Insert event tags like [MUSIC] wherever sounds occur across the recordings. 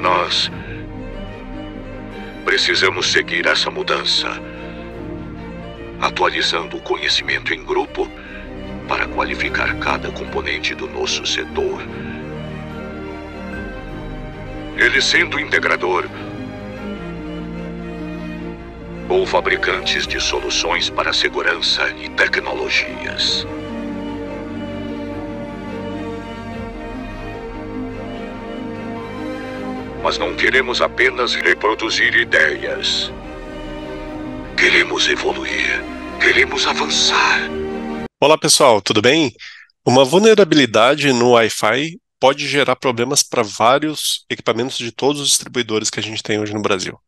nós precisamos seguir essa mudança, atualizando o conhecimento em grupo para qualificar cada componente do nosso setor. Ele sendo integrador ou fabricantes de soluções para segurança e tecnologias. mas não queremos apenas reproduzir ideias. Queremos evoluir, queremos avançar. Olá pessoal, tudo bem? Uma vulnerabilidade no Wi-Fi pode gerar problemas para vários equipamentos de todos os distribuidores que a gente tem hoje no Brasil.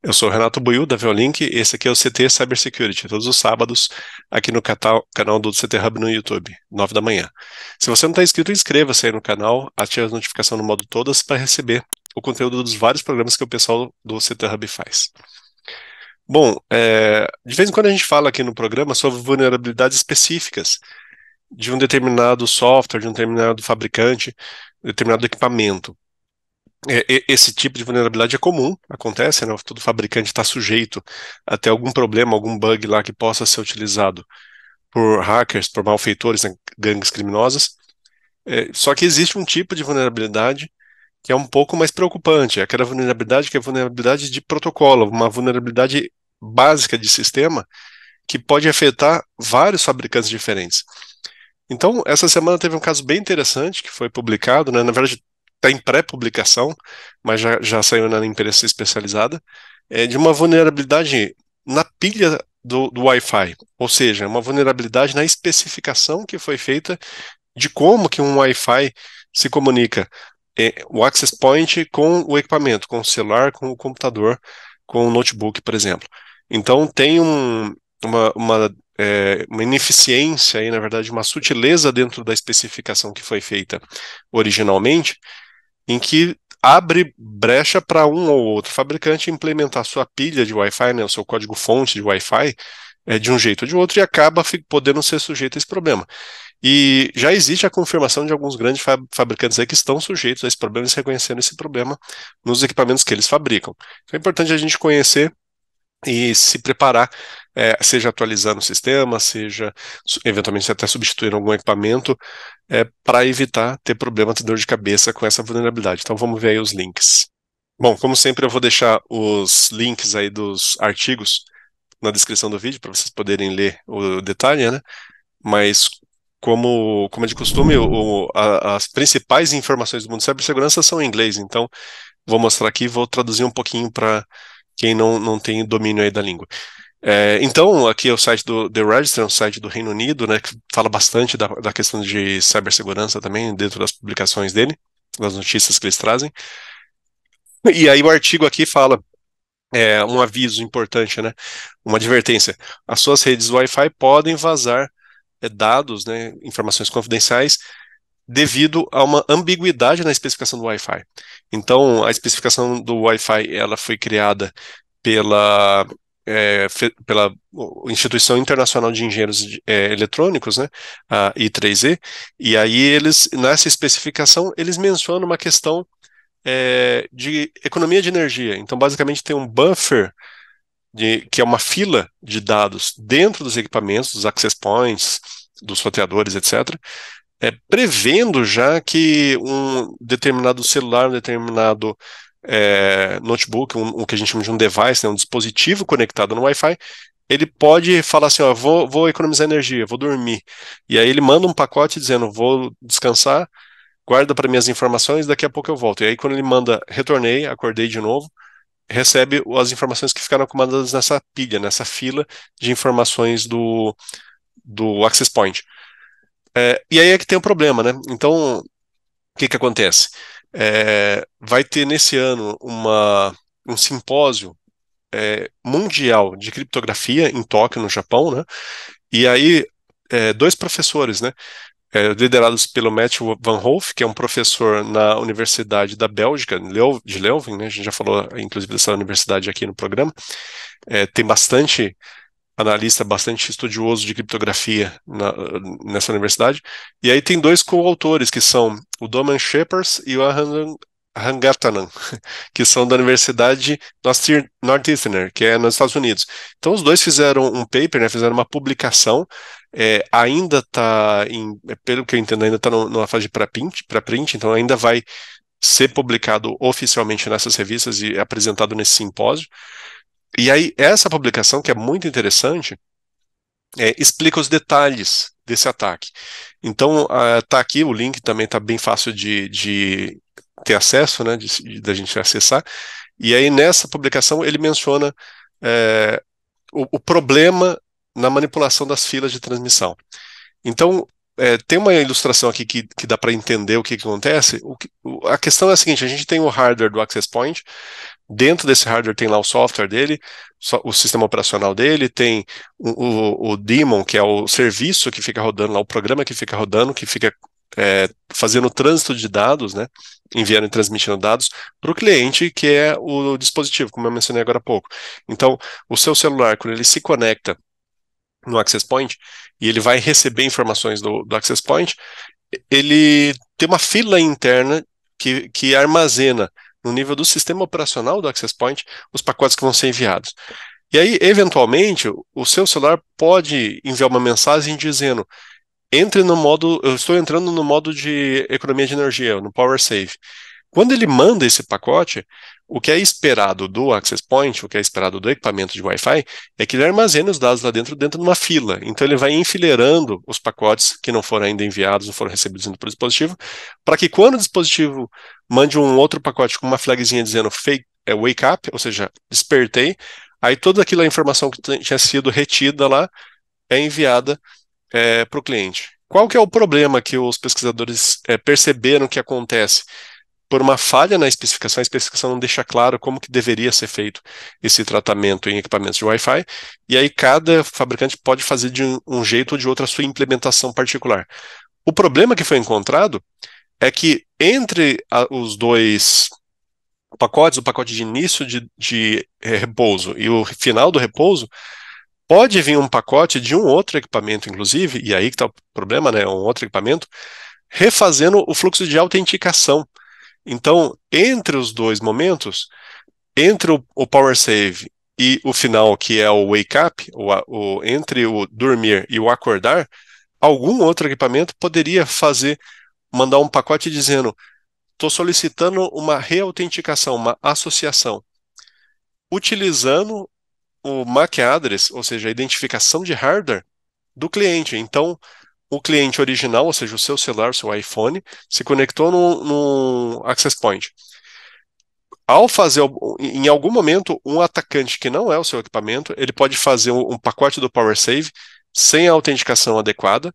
Eu sou Renato Buiu, da Violink, e esse aqui é o CT Cybersecurity, todos os sábados, aqui no canal do CT Hub no YouTube, 9 da manhã. Se você não está inscrito, inscreva-se aí no canal, ative as notificações no modo todas para receber o conteúdo dos vários programas que o pessoal do CT Hub faz. Bom, é, de vez em quando a gente fala aqui no programa sobre vulnerabilidades específicas de um determinado software, de um determinado fabricante, determinado equipamento. É, esse tipo de vulnerabilidade é comum, acontece, né? todo fabricante está sujeito até algum problema, algum bug lá que possa ser utilizado por hackers, por malfeitores, né? gangues criminosas. É, só que existe um tipo de vulnerabilidade que é um pouco mais preocupante, é aquela vulnerabilidade que é vulnerabilidade de protocolo, uma vulnerabilidade básica de sistema que pode afetar vários fabricantes diferentes. Então, essa semana teve um caso bem interessante que foi publicado, né? na verdade está em pré-publicação, mas já, já saiu na imprensa especializada, é, de uma vulnerabilidade na pilha do, do Wi-Fi, ou seja, uma vulnerabilidade na especificação que foi feita de como que um Wi-Fi se comunica. É, o access point com o equipamento, com o celular, com o computador, com o notebook, por exemplo. Então tem um, uma, uma, é, uma ineficiência aí, na verdade, uma sutileza dentro da especificação que foi feita originalmente, em que abre brecha para um ou outro fabricante implementar sua pilha de Wi-Fi, né, o seu código-fonte de Wi-Fi, é, de um jeito ou de outro, e acaba podendo ser sujeito a esse problema. E já existe a confirmação de alguns grandes fabricantes aí que estão sujeitos a esse problema e reconhecendo esse problema nos equipamentos que eles fabricam. Então é importante a gente conhecer e se preparar, é, seja atualizando o sistema, seja eventualmente até substituindo algum equipamento, é, para evitar ter problema de dor de cabeça com essa vulnerabilidade. Então vamos ver aí os links. Bom, como sempre, eu vou deixar os links aí dos artigos na descrição do vídeo para vocês poderem ler o detalhe, né? Mas como, como é de costume, o, a, as principais informações do mundo de cibersegurança são em inglês, então vou mostrar aqui, vou traduzir um pouquinho para quem não, não tem domínio aí da língua. É, então, aqui é o site do The Register, é um site do Reino Unido, né, que fala bastante da, da questão de cibersegurança também, dentro das publicações dele, das notícias que eles trazem. E aí o artigo aqui fala é, um aviso importante, né, uma advertência. As suas redes Wi-Fi podem vazar é, dados, né, informações confidenciais, devido a uma ambiguidade na especificação do Wi-Fi. Então, a especificação do Wi-Fi ela foi criada pela é, pela Instituição Internacional de Engenheiros é, Eletrônicos, né, a I3E, e aí eles, nessa especificação, eles mencionam uma questão é, de economia de energia. Então, basicamente, tem um buffer de, que é uma fila de dados dentro dos equipamentos, dos access points, dos roteadores, etc., é, prevendo já que um determinado celular, um determinado é, notebook, um, o que a gente chama de um device, né, um dispositivo conectado no Wi-Fi, ele pode falar assim, ó, vou, vou, economizar energia, vou dormir. E aí ele manda um pacote dizendo, vou descansar, guarda para minhas informações, daqui a pouco eu volto. E aí quando ele manda, retornei, acordei de novo, recebe as informações que ficaram acumuladas nessa pilha, nessa fila de informações do, do access point. É, e aí é que tem um problema, né? Então, o que, que acontece? É, vai ter nesse ano uma, um simpósio é, mundial de criptografia em Tóquio, no Japão, né? E aí, é, dois professores, né? é, liderados pelo Matthew Van Hoof, que é um professor na Universidade da Bélgica, de Leuven, né? a gente já falou, inclusive, dessa universidade aqui no programa, é, tem bastante analista, bastante estudioso de criptografia na, nessa universidade, e aí tem dois coautores, que são o Doman Shepers e o Ahan Rangatanan, [LAUGHS] que são da Universidade Northeastern, que é nos Estados Unidos. Então, os dois fizeram um paper, né, fizeram uma publicação, é, ainda está, é, pelo que eu entendo, ainda está numa fase para print, print, então ainda vai ser publicado oficialmente nessas revistas e apresentado nesse simpósio. E aí, essa publicação, que é muito interessante, é, explica os detalhes desse ataque. Então, está ah, aqui o link, também está bem fácil de, de ter acesso, né, da gente acessar. E aí nessa publicação ele menciona é, o, o, problema na manipulação das filas de transmissão. Então é, tem uma ilustração aqui que, que dá para entender o que, que acontece. O que, a questão é a seguinte: a gente tem o hardware do access point, dentro desse hardware tem lá o software dele, o sistema operacional dele, tem o, o, o daemon, que é o serviço que fica rodando lá, o programa que fica rodando, que fica é, fazendo trânsito de dados, né, enviando e transmitindo dados para o cliente, que é o dispositivo, como eu mencionei agora há pouco. Então, o seu celular, quando ele se conecta no access point e ele vai receber informações do, do access point, ele tem uma fila interna que, que armazena no nível do sistema operacional do access point os pacotes que vão ser enviados. E aí, eventualmente, o seu celular pode enviar uma mensagem dizendo: entre no modo, eu estou entrando no modo de economia de energia, no Power Save. Quando ele manda esse pacote, o que é esperado do access point, o que é esperado do equipamento de Wi-Fi, é que ele armazene os dados lá dentro, dentro de uma fila. Então ele vai enfileirando os pacotes que não foram ainda enviados, não foram recebidos ainda pelo dispositivo, para que quando o dispositivo mande um outro pacote com uma flagzinha dizendo fake, é, wake up, ou seja, despertei, aí toda aquela informação que tinha sido retida lá é enviada é, para o cliente. Qual que é o problema que os pesquisadores é, perceberam que acontece? Por uma falha na especificação, a especificação não deixa claro como que deveria ser feito esse tratamento em equipamentos de Wi-Fi, e aí cada fabricante pode fazer de um jeito ou de outro a sua implementação particular. O problema que foi encontrado é que entre a, os dois pacotes, o pacote de início de, de é, repouso e o final do repouso, Pode vir um pacote de um outro equipamento, inclusive, e aí que está o problema, né? Um outro equipamento, refazendo o fluxo de autenticação. Então, entre os dois momentos, entre o, o Power Save e o final, que é o Wake Up, o, o, entre o dormir e o acordar, algum outro equipamento poderia fazer, mandar um pacote dizendo: estou solicitando uma reautenticação, uma associação, utilizando o MAC address, ou seja, a identificação de hardware do cliente. Então, o cliente original, ou seja, o seu celular, o seu iPhone, se conectou no access point. Ao fazer, em algum momento, um atacante que não é o seu equipamento, ele pode fazer um pacote do PowerSave sem a autenticação adequada,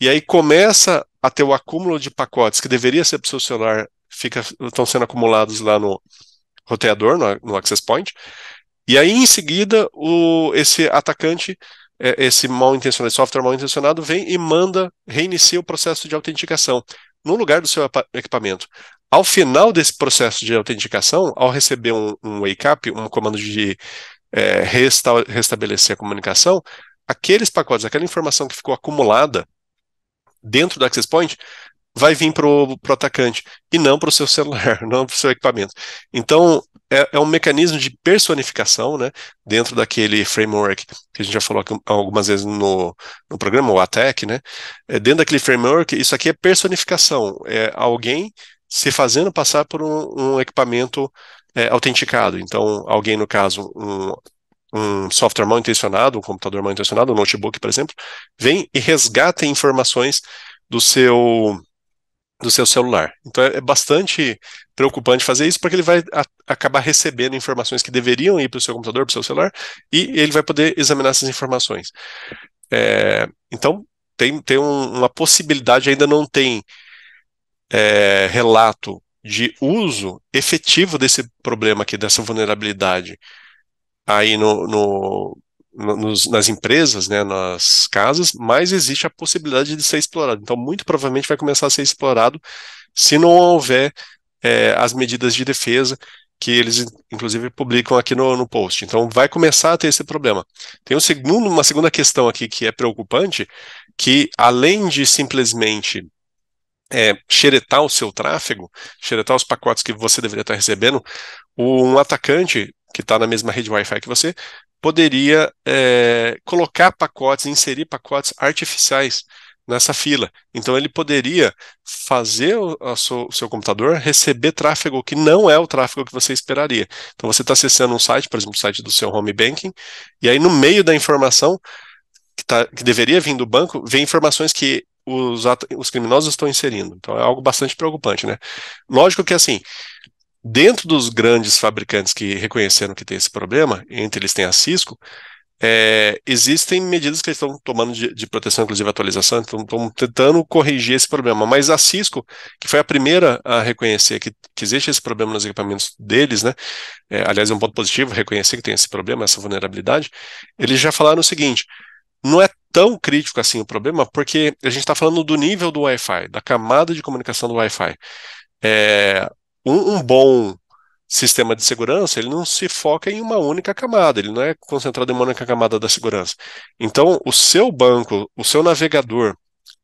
e aí começa a ter o acúmulo de pacotes que deveria ser para o seu celular, fica, estão sendo acumulados lá no roteador, no, no access point, e aí, em seguida, o, esse atacante, é, esse mal intencionado, software mal intencionado, vem e manda, reinicia o processo de autenticação no lugar do seu equipamento. Ao final desse processo de autenticação, ao receber um, um wake-up, um comando de é, resta restabelecer a comunicação, aqueles pacotes, aquela informação que ficou acumulada dentro do Access Point, vai vir para o atacante e não para o seu celular, [LAUGHS] não para o seu equipamento. Então, é, é, um mecanismo de personificação, né, dentro daquele framework que a gente já falou algumas vezes no, no programa, o ATEC, né, é, dentro daquele framework, isso aqui é personificação, é alguém se fazendo passar por um, um equipamento é, autenticado. Então, alguém, no caso, um, um software mal intencionado, um computador mal intencionado, um notebook, por exemplo, vem e resgata informações do seu do seu celular. Então é, é bastante preocupante fazer isso, porque ele vai a, acabar recebendo informações que deveriam ir para o seu computador, para o seu celular, e ele vai poder examinar essas informações. É, então tem, tem um, uma possibilidade, ainda não tem é, relato de uso efetivo desse problema aqui, dessa vulnerabilidade aí no, no, nos, nas empresas, né, nas casas, mas existe a possibilidade de ser explorado. Então, muito provavelmente vai começar a ser explorado se não houver é, as medidas de defesa que eles, inclusive, publicam aqui no, no post. Então, vai começar a ter esse problema. Tem um segundo, uma segunda questão aqui que é preocupante, que além de simplesmente é, xeretar o seu tráfego, xeretar os pacotes que você deveria estar recebendo, um atacante que está na mesma rede Wi-Fi que você poderia é, colocar pacotes, inserir pacotes artificiais nessa fila. Então ele poderia fazer o seu, o seu, computador receber tráfego que não é o tráfego que você esperaria. Então você está acessando um site, por exemplo, o site do seu home banking, e aí no meio da informação que, tá, que deveria vir do banco, vem informações que os, os criminosos estão inserindo. Então é algo bastante preocupante, né? Lógico que assim Dentro dos grandes fabricantes que reconheceram que tem esse problema, entre eles tem a Cisco, é, existem medidas que eles estão tomando de, de proteção, inclusive atualização, estão, tentando corrigir esse problema. Mas a Cisco, que foi a primeira a reconhecer que, que existe esse problema nos equipamentos deles, né? É, aliás, é um ponto positivo reconhecer que tem esse problema, essa vulnerabilidade. Eles já falaram o seguinte: não é tão crítico assim o problema, porque a gente está falando do nível do Wi-Fi, da camada de comunicação do Wi-Fi. É, um, um bom sistema de segurança, ele não se foca em uma única camada, ele não é concentrado em uma única camada da segurança. Então, o seu banco, o seu navegador,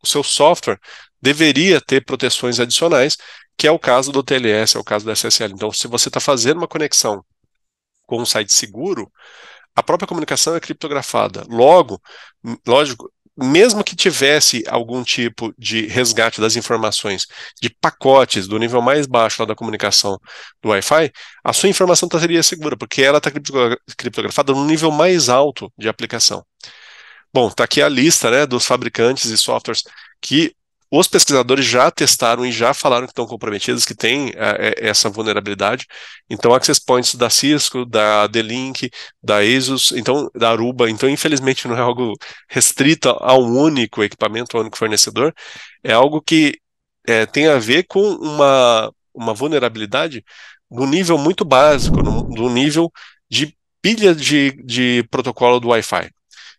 o seu software deveria ter proteções adicionais, que é o caso do TLS, é o caso do SSL. Então, se você está fazendo uma conexão com um site seguro, a própria comunicação é criptografada. Logo, lógico, mesmo que tivesse algum tipo de resgate das informações de pacotes do nível mais baixo da comunicação do Wi-Fi, a sua informação tá, estaria segura, porque ela está criptografada no nível mais alto de aplicação. Bom, está aqui a lista né, dos fabricantes e softwares que os pesquisadores já testaram e já falaram que estão comprometidos, que tem é, é, essa vulnerabilidade. Então, access points da Cisco, da D-Link, da ASUS, então, da Aruba. Então, infelizmente, não é algo restrito a um único equipamento, a um único fornecedor. É algo que é, tem a ver com uma, uma vulnerabilidade no nível muito básico, no, no nível de pilha de, de protocolo do Wi-Fi.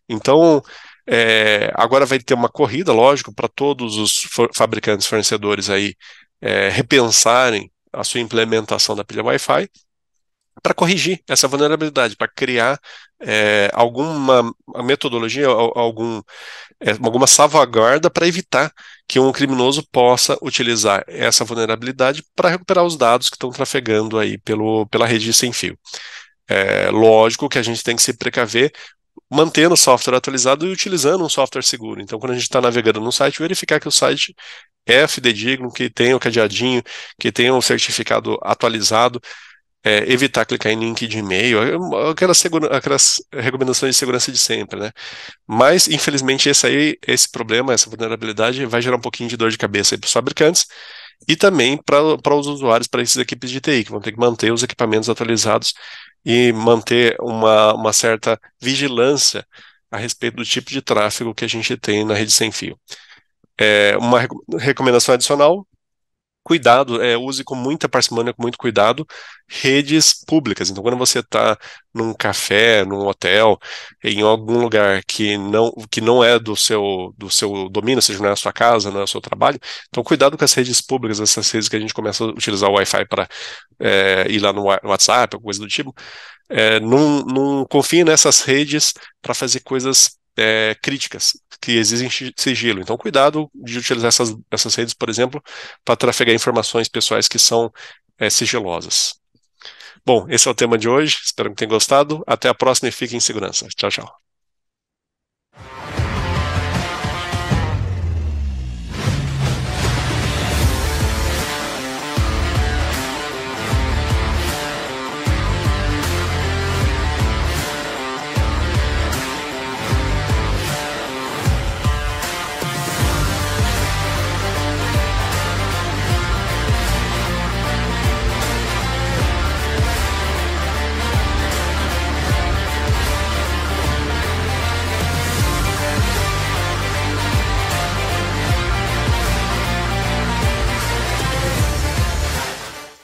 Então, é, agora vai ter uma corrida, lógico, para todos os fabricantes, fornecedores aí é, repensarem a sua implementação da pilha Wi-Fi para corrigir essa vulnerabilidade, para criar é, alguma metodologia, algum, é, alguma salvaguarda para evitar que um criminoso possa utilizar essa vulnerabilidade para recuperar os dados que estão trafegando aí pelo, pela rede sem fio. É, lógico que a gente tem que se precaver mantendo o software atualizado e utilizando um software seguro. Então, quando a gente está navegando num site, verificar que o site é fidedigno, que tem o cadeadinho, que tem o certificado atualizado, é, evitar clicar em link de e-mail, é aquelas, aquelas recomendações de segurança de sempre, né? Mas, infelizmente, esse aí, esse problema, essa vulnerabilidade vai gerar um pouquinho de dor de cabeça para os fabricantes e também para os usuários, para essas equipes de TI, que vão ter que manter os equipamentos atualizados e manter uma, uma certa vigilância a respeito do tipo de tráfego que a gente tem na rede sem fio. É, uma recomendação adicional cuidado, é, use com muita parcimônia, com muito cuidado, redes públicas. Então, quando você está num café, num hotel, em algum lugar que não, que não é do seu, do seu domínio, seja, não é a sua casa, não é o seu trabalho, então cuidado com as redes públicas, essas redes que a gente começa a utilizar o Wi-Fi para é, ir lá no WhatsApp, alguma coisa do tipo, é, não, não confie nessas redes para fazer coisas é, críticas que exigem sigilo. Então, cuidado de utilizar essas, essas redes, por exemplo, para trafegar informações pessoais que são é, sigilosas. Bom, esse é o tema de hoje. Espero que tenham gostado. Até a próxima e fiquem em segurança. Tchau, tchau.